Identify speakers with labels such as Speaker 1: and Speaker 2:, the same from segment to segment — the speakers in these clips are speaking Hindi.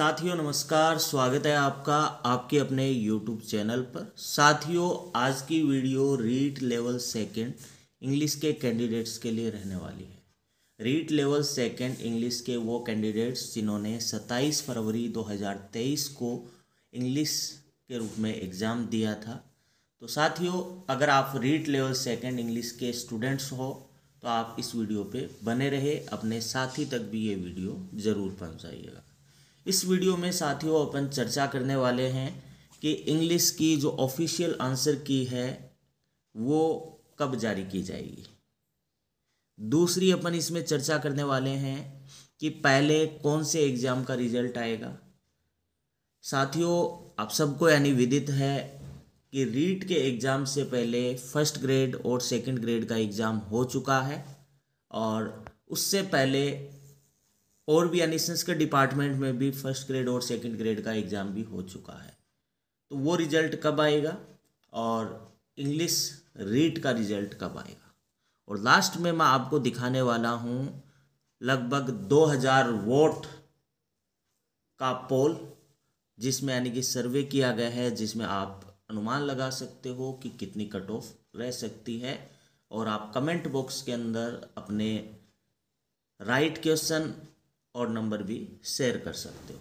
Speaker 1: साथियों नमस्कार स्वागत है आपका आपके अपने YouTube चैनल पर साथियों आज की video REET level second English के कैंडिडेट्स के लिए रहने वाली है रीट लेवल सेकंड इंग्लिश के वो कैंडिडेट्स जिन्होंने 27 फरवरी 2023 को इंग्लिश के रूप में एग्ज़ाम दिया था तो साथियों अगर आप रीट लेवल सेकंड इंग्लिश के स्टूडेंट्स हो तो आप इस वीडियो पे बने रहे अपने साथी तक भी ये वीडियो ज़रूर पहुँचाइएगा इस वीडियो में साथियों अपन चर्चा करने वाले हैं कि इंग्लिश की जो ऑफिशियल आंसर की है वो कब जारी की जाएगी दूसरी अपन इसमें चर्चा करने वाले हैं कि पहले कौन से एग्ज़ाम का रिजल्ट आएगा साथियों आप सबको यानी विदित है कि रीट के एग्ज़ाम से पहले फर्स्ट ग्रेड और सेकंड ग्रेड का एग्ज़ाम हो चुका है और उससे पहले और भी अनिशंस के डिपार्टमेंट में भी फर्स्ट ग्रेड और सेकंड ग्रेड का एग्ज़ाम भी हो चुका है तो वो रिज़ल्ट कब आएगा और इंग्लिश रीट का रिज़ल्ट कब आएगा और लास्ट में मैं आपको दिखाने वाला हूँ लगभग 2000 वोट का पोल जिसमें यानी कि सर्वे किया गया है जिसमें आप अनुमान लगा सकते हो कि कितनी कट ऑफ रह सकती है और आप कमेंट बॉक्स के अंदर अपने राइट क्वेश्चन और नंबर भी शेयर कर सकते हो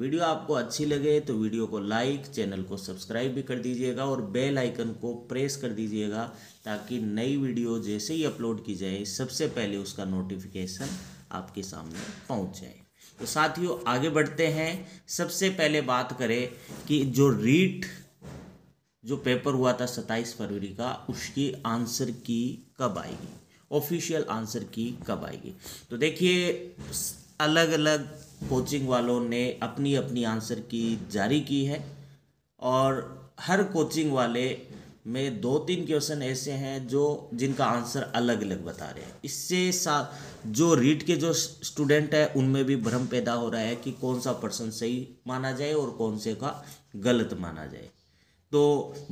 Speaker 1: वीडियो आपको अच्छी लगे तो वीडियो को लाइक चैनल को सब्सक्राइब भी कर दीजिएगा और बेल आइकन को प्रेस कर दीजिएगा ताकि नई वीडियो जैसे ही अपलोड की जाए सबसे पहले उसका नोटिफिकेशन आपके सामने पहुंच जाए तो साथियों आगे बढ़ते हैं सबसे पहले बात करें कि जो रीट जो पेपर हुआ था सत्ताईस फरवरी का उसकी आंसर की कब आएगी ऑफिशियल आंसर की कब आएगी तो देखिए अलग अलग कोचिंग वालों ने अपनी अपनी आंसर की जारी की है और हर कोचिंग वाले में दो तीन क्वेश्चन ऐसे हैं जो जिनका आंसर अलग अलग बता रहे हैं इससे साथ जो रीट के जो स्टूडेंट है उनमें भी भ्रम पैदा हो रहा है कि कौन सा पर्सन सही माना जाए और कौन से का गलत माना जाए तो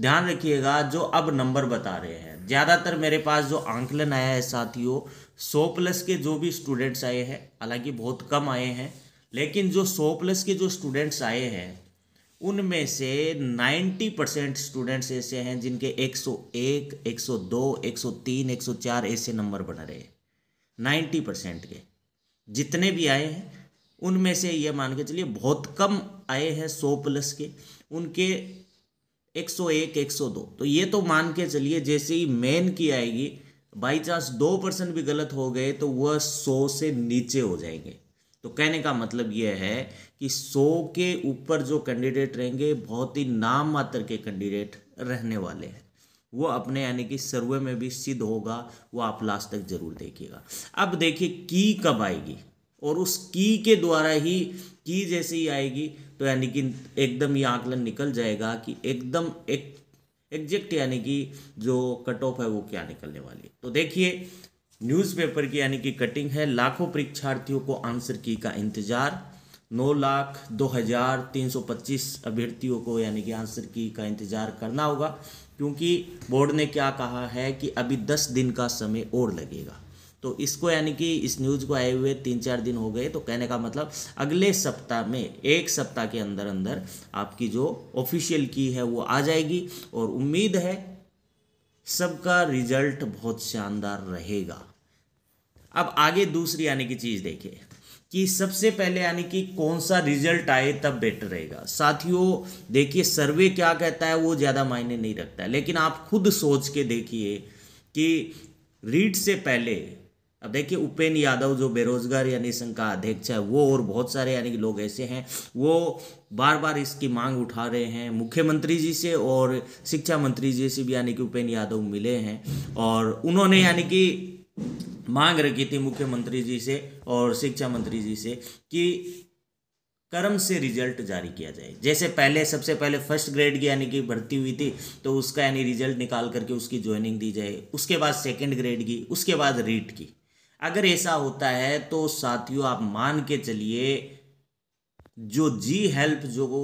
Speaker 1: ध्यान रखिएगा जो अब नंबर बता रहे हैं ज़्यादातर मेरे पास जो आंकलन आया है साथियों सौ प्लस के जो भी स्टूडेंट्स आए हैं हालांकि बहुत कम आए हैं लेकिन जो सौ प्लस के जो स्टूडेंट्स आए हैं उनमें से नाइन्टी परसेंट स्टूडेंट्स ऐसे हैं जिनके एक सौ एक एक सौ दो एक सौ तीन एक सौ चार ऐसे नंबर बन रहे हैं नाइन्टी परसेंट के जितने भी आए हैं उनमें से ये मान के चलिए बहुत कम आए हैं सौ प्लस के उनके एक सौ एक एक सौ दो तो ये तो मान के चलिए जैसे ही मेन की आएगी बाई चांस दो परसेंट भी गलत हो गए तो वह सौ से नीचे हो जाएंगे तो कहने का मतलब यह है कि सौ के ऊपर जो कैंडिडेट रहेंगे बहुत ही नाम मात्र के कैंडिडेट रहने वाले हैं वो अपने यानी कि सर्वे में भी सिद्ध होगा वो आप लास्ट तक जरूर देखिएगा अब देखिए की कब आएगी और उस की के द्वारा ही की जैसे ही आएगी तो यानी कि एकदम ये आकलन निकल जाएगा कि एकदम एक एग्जैक्ट यानी कि जो कट ऑफ है वो क्या निकलने वाली है तो देखिए न्यूज़पेपर की यानी कि कटिंग है लाखों परीक्षार्थियों को आंसर की का इंतजार नौ लाख दो हज़ार तीन सौ पच्चीस अभ्यर्थियों को यानी कि आंसर की का इंतज़ार करना होगा क्योंकि बोर्ड ने क्या कहा है कि अभी दस दिन का समय और लगेगा तो इसको यानी कि इस न्यूज़ को आए हुए तीन चार दिन हो गए तो कहने का मतलब अगले सप्ताह में एक सप्ताह के अंदर अंदर आपकी जो ऑफिशियल की है वो आ जाएगी और उम्मीद है सबका रिजल्ट बहुत शानदार रहेगा अब आगे दूसरी यानी कि चीज़ देखिए कि सबसे पहले यानी कि कौन सा रिजल्ट आए तब बेटर रहेगा साथियों देखिए सर्वे क्या कहता है वो ज़्यादा मायने नहीं रखता है लेकिन आप खुद सोच के देखिए कि रीड से पहले अब देखिए उपेन यादव जो बेरोजगार यानी संघ का अध्यक्ष है वो और बहुत सारे यानी कि लोग ऐसे हैं वो बार बार इसकी मांग उठा रहे हैं मुख्यमंत्री जी से और शिक्षा मंत्री जी से भी यानी कि उपेन यादव मिले हैं और उन्होंने यानी कि मांग रखी थी मुख्यमंत्री जी से और शिक्षा मंत्री जी से कि कर्म से रिजल्ट जारी किया जाए जैसे पहले सबसे पहले फर्स्ट ग्रेड की यानी कि भर्ती हुई थी तो उसका यानी रिजल्ट निकाल करके उसकी ज्वाइनिंग दी जाए उसके बाद सेकंड ग्रेड की उसके बाद रीट की अगर ऐसा होता है तो साथियों आप मान के चलिए जो जी हेल्प जो वो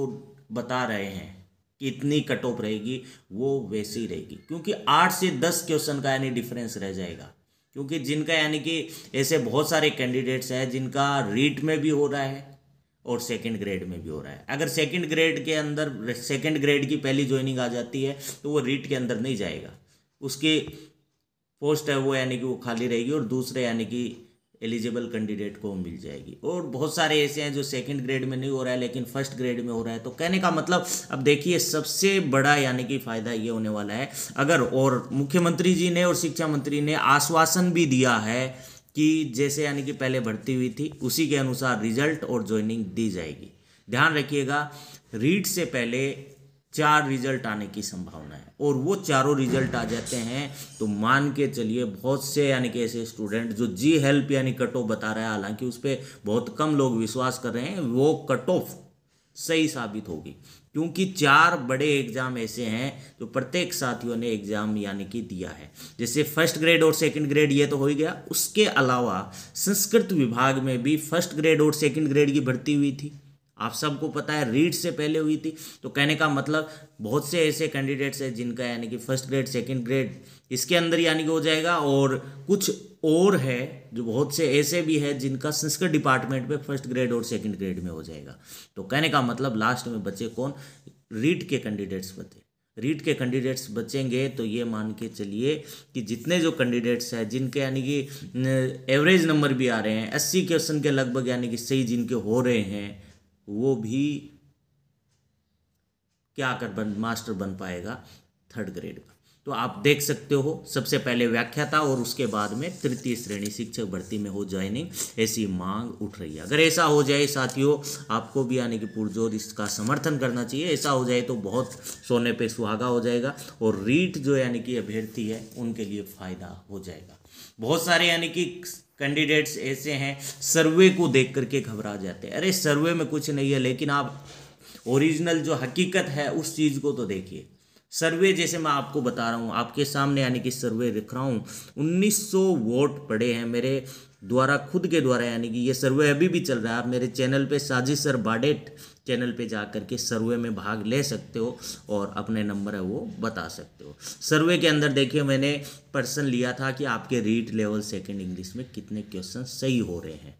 Speaker 1: बता रहे हैं कि इतनी कट ऑफ रहेगी वो वैसी रहेगी क्योंकि आठ से दस क्वेश्चन का यानी डिफरेंस रह जाएगा क्योंकि जिनका यानी कि ऐसे बहुत सारे कैंडिडेट्स हैं जिनका रीट में भी हो रहा है और सेकंड ग्रेड में भी हो रहा है अगर सेकंड ग्रेड के अंदर सेकंड ग्रेड की पहली ज्वाइनिंग आ जाती है तो वो रीट के अंदर नहीं जाएगा उसके पोस्ट है वो यानी कि वो खाली रहेगी और दूसरे यानी कि एलिजिबल कैंडिडेट को मिल जाएगी और बहुत सारे ऐसे हैं जो सेकंड ग्रेड में नहीं हो रहा है लेकिन फर्स्ट ग्रेड में हो रहा है तो कहने का मतलब अब देखिए सबसे बड़ा यानी कि फायदा ये होने वाला है अगर और मुख्यमंत्री जी ने और शिक्षा मंत्री ने आश्वासन भी दिया है कि जैसे यानी कि पहले भर्ती हुई थी उसी के अनुसार रिजल्ट और ज्वाइनिंग दी जाएगी ध्यान रखिएगा रीट से पहले चार रिजल्ट आने की संभावना है और वो चारों रिजल्ट आ जाते हैं तो मान के चलिए बहुत से यानी कि ऐसे स्टूडेंट जो जी हेल्प यानी कट ऑफ बता रहा है हालांकि उस पर बहुत कम लोग विश्वास कर रहे हैं वो कट ऑफ सही साबित होगी क्योंकि चार बड़े एग्जाम ऐसे हैं जो प्रत्येक साथियों ने एग्जाम यानी कि दिया है जैसे फर्स्ट ग्रेड और सेकंड ग्रेड ये तो हो ही गया उसके अलावा संस्कृत विभाग में भी फर्स्ट ग्रेड और सेकंड ग्रेड की भर्ती हुई थी आप सबको पता है रीड से पहले हुई थी तो कहने का मतलब बहुत से ऐसे कैंडिडेट्स हैं जिनका यानी कि फर्स्ट ग्रेड सेकंड ग्रेड इसके अंदर यानी कि हो जाएगा और कुछ और है जो बहुत से ऐसे भी है जिनका संस्कृत डिपार्टमेंट में फर्स्ट ग्रेड और सेकंड ग्रेड में हो जाएगा तो कहने का मतलब लास्ट में बचे कौन रीड के कैंडिडेट्स बचे रीट के कैंडिडेट्स बचेंगे तो ये मान के चलिए कि जितने जो कैंडिडेट्स हैं जिनके यानी कि एवरेज नंबर भी आ रहे हैं अस्सी क्वेश्चन के लगभग यानी कि सही जिनके हो रहे हैं वो भी क्या कर बन मास्टर बन पाएगा थर्ड ग्रेड का तो आप देख सकते हो सबसे पहले व्याख्याता और उसके बाद में तृतीय श्रेणी शिक्षक भर्ती में हो ज्वाइनिंग ऐसी मांग उठ रही है अगर ऐसा हो जाए साथियों आपको भी यानी कि पुरजोर इसका समर्थन करना चाहिए ऐसा हो जाए तो बहुत सोने पे सुहागा हो जाएगा और रीट जो यानी कि अभ्यर्थी है उनके लिए फायदा हो जाएगा बहुत सारे यानी कि कैंडिडेट्स ऐसे हैं सर्वे को देख करके घबरा जाते हैं अरे सर्वे में कुछ नहीं है लेकिन आप ओरिजिनल जो हकीकत है उस चीज़ को तो देखिए सर्वे जैसे मैं आपको बता रहा हूँ आपके सामने यानी कि सर्वे दिख रहा हूँ 1900 वोट पड़े हैं मेरे द्वारा खुद के द्वारा यानी कि ये सर्वे अभी भी चल रहा है आप मेरे चैनल पे साजिश सर बाडेट चैनल पे जा कर के सर्वे में भाग ले सकते हो और अपने नंबर है वो बता सकते हो सर्वे के अंदर देखिए मैंने पर्सन लिया था कि आपके रीट लेवल सेकेंड इंग्लिश में कितने क्वेश्चन सही हो रहे हैं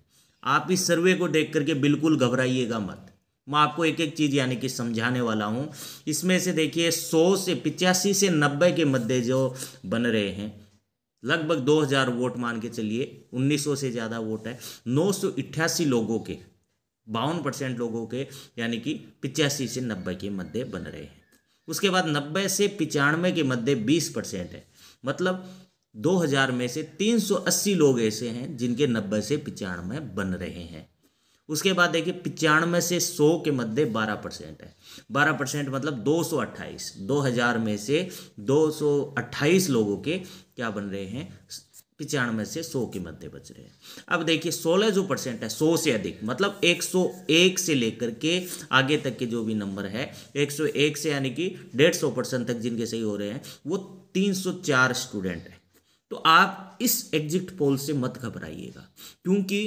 Speaker 1: आप इस सर्वे को देख करके बिल्कुल घबराइएगा मत मैं आपको एक एक चीज़ यानी कि समझाने वाला हूँ इसमें से देखिए सौ से पिचासी से नब्बे के मध्य जो बन रहे हैं लगभग 2000 वोट मान के चलिए 1900 से ज़्यादा वोट है नौ लोगों के बावन परसेंट लोगों के यानी कि पिचासी से नब्बे के मध्य बन रहे हैं उसके बाद नब्बे से पिचानवे के मध्य बीस परसेंट है मतलब 2000 में से 380 लोग ऐसे हैं जिनके नब्बे से पिचानवे बन रहे हैं उसके बाद देखिए पिचानवे से 100 के मध्य 12 परसेंट है 12 परसेंट मतलब 228 2000 में से 228 लोगों के क्या बन रहे हैं पिचानवे से सौ के मध्य बच रहे हैं अब देखिए सोलह जो परसेंट है सौ से अधिक मतलब एक सौ एक से लेकर के आगे तक के जो भी नंबर है एक सौ एक से यानी कि डेढ़ सौ परसेंट तक जिनके सही हो रहे हैं वो तीन सौ चार स्टूडेंट हैं तो आप इस एग्जिट पोल से मत घबराइएगा क्योंकि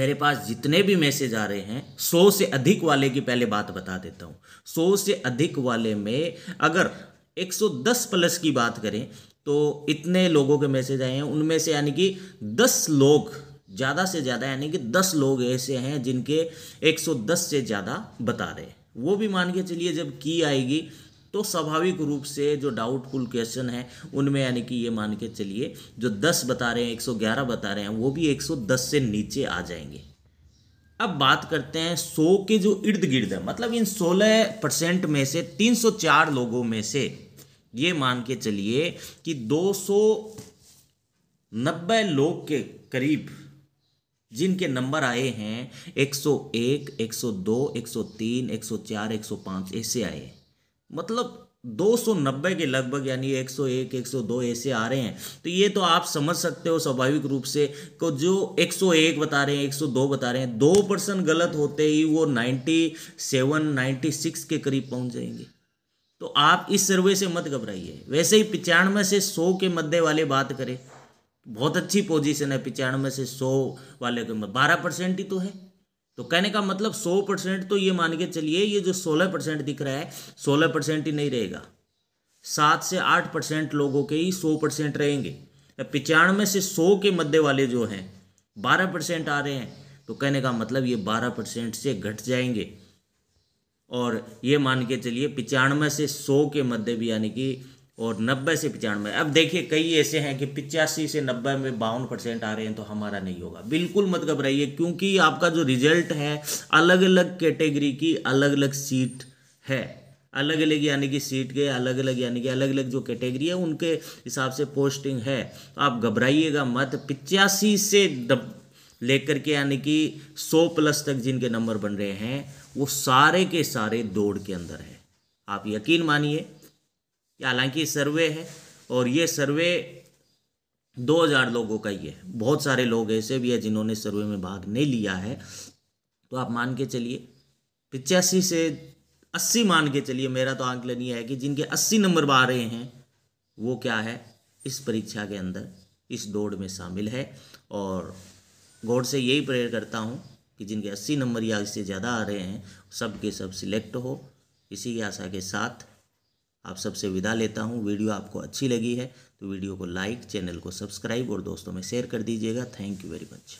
Speaker 1: मेरे पास जितने भी मैसेज आ रहे हैं सौ से अधिक वाले की पहले बात बता देता हूँ सौ से अधिक वाले में अगर 110 प्लस की बात करें तो इतने लोगों के मैसेज आए हैं उनमें से यानी कि दस लोग ज़्यादा से ज़्यादा यानी कि दस लोग ऐसे हैं जिनके 110 से ज़्यादा बता रहे वो भी मान के चलिए जब की आएगी तो स्वाभाविक रूप से जो डाउटफुल क्वेश्चन है उनमें यानी कि ये मान के चलिए जो 10 बता रहे हैं 111 बता रहे हैं वो भी 110 से नीचे आ जाएंगे अब बात करते हैं 100 के जो इर्द गिर्द है मतलब इन 16 परसेंट में से 304 लोगों में से ये मान के चलिए कि 290 लोग के करीब जिनके नंबर आए हैं 101, 102, 103, 104, 105 ऐसे आए मतलब 290 के लगभग यानी 101, 102 ऐसे आ रहे हैं तो ये तो आप समझ सकते हो स्वाभाविक रूप से को जो 101 बता रहे हैं 102 बता रहे हैं दो परसेंट गलत होते ही वो 97, 96 के करीब पहुंच जाएंगे तो आप इस सर्वे से मत घबराइए वैसे ही पिचानवे से सौ के मध्य वाले बात करें बहुत अच्छी पोजीशन है पिचानवे से सौ वाले के बारह परसेंट ही तो है तो कहने का मतलब सौ परसेंट तो ये मान के चलिए ये जो सोलह परसेंट दिख रहा है सोलह परसेंट ही नहीं रहेगा सात से आठ परसेंट लोगों के ही सौ परसेंट रहेंगे पिचानवे से सौ के मध्य वाले जो हैं बारह परसेंट आ रहे हैं तो कहने का मतलब ये बारह परसेंट से घट जाएंगे और ये मान के चलिए पचानवे से सौ के मध्य भी यानी कि और नब्बे से पचानवे अब देखिए कई ऐसे हैं कि पिचासी से नब्बे में बावन परसेंट आ रहे हैं तो हमारा नहीं होगा बिल्कुल मत घबराइए क्योंकि आपका जो रिजल्ट है अलग अलग कैटेगरी की अलग अलग सीट है अलग अलग यानी कि सीट के अलग अलग यानी कि अलग अलग जो कैटेगरी है उनके हिसाब से पोस्टिंग है तो आप घबराइएगा मत पिचासी से लेकर के यानी कि सौ प्लस तक जिनके नंबर बन रहे हैं वो सारे के सारे दौड़ के अंदर है आप यकीन मानिए हालांकि सर्वे है और ये सर्वे 2000 लोगों का ही है बहुत सारे लोग ऐसे भी हैं जिन्होंने सर्वे में भाग नहीं लिया है तो आप मान के चलिए पिचासी से अस्सी मान के चलिए मेरा तो आंकलन ये है कि जिनके अस्सी नंबर आ रहे हैं वो क्या है इस परीक्षा के अंदर इस दौड़ में शामिल है और गॉड से यही प्रेयर करता हूँ कि जिनके अस्सी नंबर या इससे ज़्यादा आ रहे हैं सब के सब सिलेक्ट हो इसी की आशा के साथ आप सबसे विदा लेता हूँ वीडियो आपको अच्छी लगी है तो वीडियो को लाइक चैनल को सब्सक्राइब और दोस्तों में शेयर कर दीजिएगा थैंक यू वेरी मच